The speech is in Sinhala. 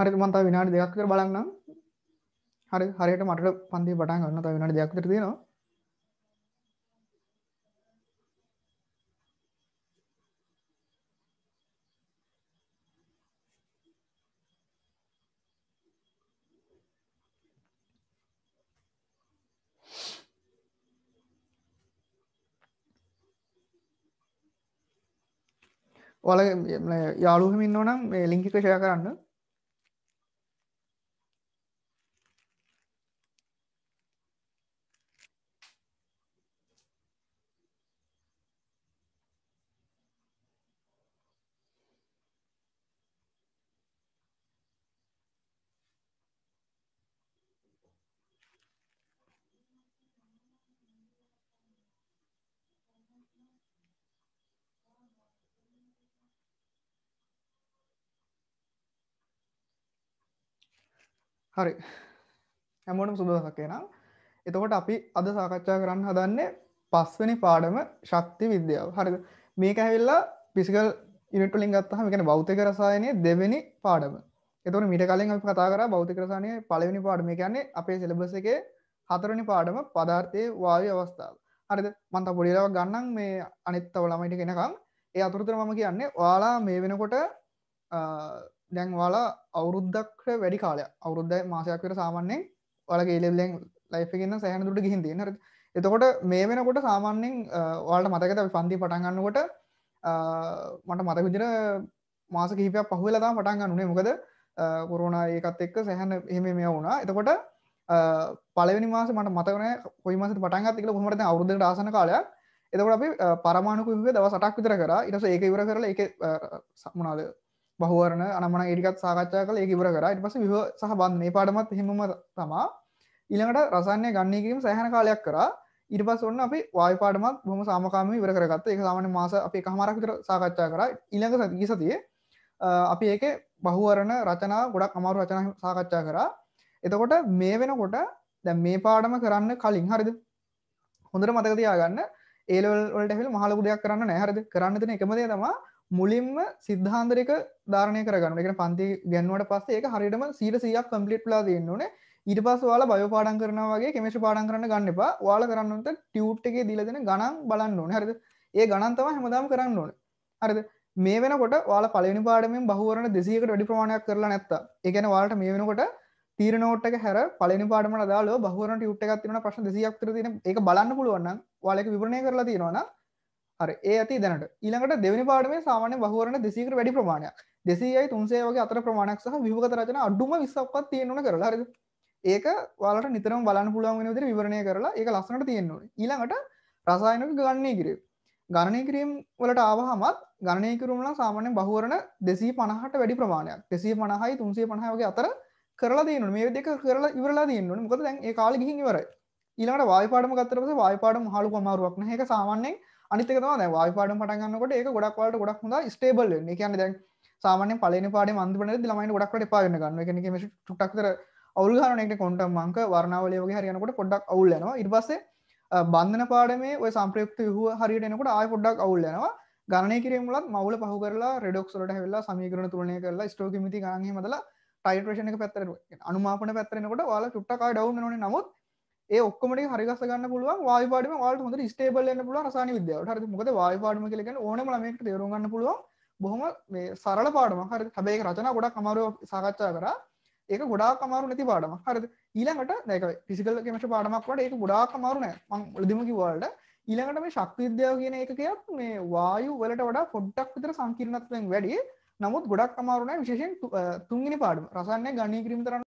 හරි මන්තා විනාඩි දෙයක් කර බලන්නම් හරි හරියට මට පන්දිය පටන් ගන්න තව විනාඩි දෙයක් විතර තියෙනවා ඔයාලා යාළුවම ඉන්නවනම් මේ ලින්ක් එක ෂෙයා කරන්න හරි ඇමෝටම සුදසක්කේ නම් එතකොට අපි අද සාකච්ඡා කරන්න හදන්නේ පස්වනි පාඩම ශක්ති විද්‍යාව හරිද මේක ඇවිල්ලා පිසිකල් ඉනිටලින් ගත්තහම එකන බෞතික රසායනය දෙවැනි පාඩම එතුන මිට කලින් අපි කතා කර බෞතික රසානය පලවෙනි පාඩම කියන්නේ අපේ සිලබස එක හතරනි පාඩම පදාර්ථය වාය අවස්ථාව හරිද මන්ත පොඩිලාව ගන්නන් මේ අනිත්තව ළමයිට කෙනකම් ඒ අතුරතර මම කියන්නේ ඔයාලා මේ වෙනකොට දැන් වාලා අවුරුද්දක් වැඩි කාලය අවුරුද්ධ මාසයක්කට සාමාන්‍යෙන් වලගේ ලෙබලෙන් ලයිෆගන්න සෑහන දුට ගිහින් තියන එතකොට මේ වෙනකොට සාමාන්‍යෙන් වාලට මතකත පන්ති පටන්ගන්නකොට මට මතක විදිර මාස කිහිපයක් පහුවෙලතා පටන්ගන්නුනේ මොකද කොරුණ ඒකත් එක්ක සැහැන එහෙම මේ වුණා එතකොට පලවෙනි මාස මට මතකන කොයිමස පටන්ගත්තික හොමට අවුද්ධ ාසන කාලයක් එතකොට අපි පරමාණකු දව සටක් විතර කර ඉටස ඒක ඉවර කරල එක සමනාද බහුවරණ අනමන ඒටිකත් සාකච්ඡා කළ ඒකිවර කර ඉට පස විහ සහබන්ධ මේ පාඩමත් හෙම තමා ඊළඟට රසන්නය ගන්නයකිරීම සෑහන කාලයක් කරා ඉට පස් ඔන්න අපි වාය පාඩමත් බොම සාමකාම ඉවර කරගත්ත එක සාමන මාස අපි කහමරක්විතර සාකච්ඡා කර ඉළඟ සතිගි සතිය අපි ඒක බහුවරණ රචනා ගොඩක් අමාරු රචන සාකච්ඡා කරා එතකොට මේ වෙනකොට දැ මේ පාඩම කරන්න කලින් හරිද හොඳර මතකතියාගන්න ඒලවල්ට හෙල් මහලකුඩයක් කරන්න නෑහරද කරන්න තින එකමදේ තමා මුලින්ම සිද්ධාන්දරක ධාරණය කරගන්න එක පන්ති ගැන්වට පස්සේ එක හරිටම සීට සියක් කම්පලිට් ලා දෙන්න ඕන ඊට පස් වාලා බය පාඩන් කරන වගේ කෙමිෂ පාඩන් කරන්න ගන්න එපා වාල කරන්නට ටියවට් එකේ දීල දෙන ගණන් බලන්න ඕන හරිද ඒ ගණන් තම හැමදාම කරන්න ඕන හරිද මේ වෙනකොට වාල පලනි පාඩමින් බහුවරන දෙසියකට වැඩි ප්‍රමාණයක් කරලා නැත්ත එකන වාලට මේ වෙනකොට තීරනෝට්ක හැර පලනි පාඩම දාලා බහුවරට යුට්ටක් තින ප්‍රශ් දෙසියක් තිර තින එක බලන්න පුළුවන්න වාලක විපරණය කරලා තියෙනවා හරි ඒ ඇති දැනට ඊළඟට දෙවනි පාඩමේ සාමාන්‍ය බහුවරණ 200කට වැඩි ප්‍රමාණයක් 200යි 300 වගේ අතර ප්‍රමාණයක් සහ විභගත රචන අඩුම 20ක්වත් තියෙන්න ඕන කරලා හරිද ඒක ඔයාලට නිතරම බලන්න පුළුවන් වෙන විදිහට විවරණය කරලා ඒක ලස්සනට තියෙන්න ඕනේ ඊළඟට රසායනික ගණනය කිරීම ගණනය කිරීම වලට ආවහමත් ගණනය කිරීම නම් සාමාන්‍යයෙන් බහුවරණ 250ට වැඩි ප්‍රමාණයක් 250යි 350 වගේ අතර කරලා තියෙන්න ඕනේ මේ දෙක කරලා ඉවරලා තියෙන්න ඕනේ මොකද දැන් ඒ කාලේ ගිහින් ඉවරයි ඊළඟට වායු පාඩම ගත්තට පස්සේ වායු පාඩම මහලු කමාරුවක් නැහැ ඒක සාමාන්‍යයෙන් අනිතක තම වායි පාඩම් පටන් ගන්නකොට ඒක ගොඩක් වලට ගොඩක් හොඳ ස්ටේබල් වෙන්නේ. ඒ කියන්නේ දැන් සාමාන්‍යයෙන් පළවෙනි පාඩේ අන්තිමට ළමයින්ට ගොඩක් වලට එපා වෙන්න ගන්නවා. ඒ කියන්නේ මේක ටුට්ටක් විතර අවුල් ගන්න එකට කොන්ටම් අංක වර්ණාවලිය වගේ හරියනකොට පොඩ්ඩක් අවුල් යනවා. ඊට පස්සේ බන්ධන පාඩමේ ওই සම්ප්‍රයුක්ත ව්‍යුහ හරියට එනකොට ආයෙ පොඩ්ඩක් අවුල් යනවා. ගණනය කිරීම වලත් මවුල පහු කරලා රෙඩොක්ස් වලට හැවිලා සමීකරණ තුලනය කරලා ස්ටෝකියමිති ගණන් එහෙම දාලා ටයිට්‍රේෂන් එක පැත්තට අනුමාපන පැත්තට එනකොට ඔයාලා චුට්ටක් ආය ඩවුන් වෙනෝනේ. නමුත් ඒ ඔක්කොමට හරිගස ගන්න පුළුවන් වායිපාඩම වාට හොඳ ස්ටේබල් න්න පුළුව රසාන විද්‍යාවට හරි මොකද වායිපාඩම කලගෙන ඕනම ළමෙක්ට තේරුම් ගන්න පුළුවන් බොහොම මේ සරල පාඩම හරි හැබැයි රචන ගොඩක් අමාරුව සාකච්ඡා කරා ඒක ගොඩාක් අමාරු නැති පාඩමක් හරිද ඊළඟට මේක ෆිසිකල් කෙමිස්ට්‍රි පාඩමක් වඩ ඒක ගොඩාක් අමාරු නෑ මම මුලදිම කිව්වාලට ඊළඟට මේ ශක්ති විද්‍යාව කියන එකකයක් මේ වායු වලට වඩා පොඩ්ඩක් විතර සංකීර්ණත්වයෙන් වැඩි නමුත් ගොඩක් අමාරු නෑ විශේෂයෙන් තුන්වෙනි පාඩම රසායන ගණනීය කිරීම තරම්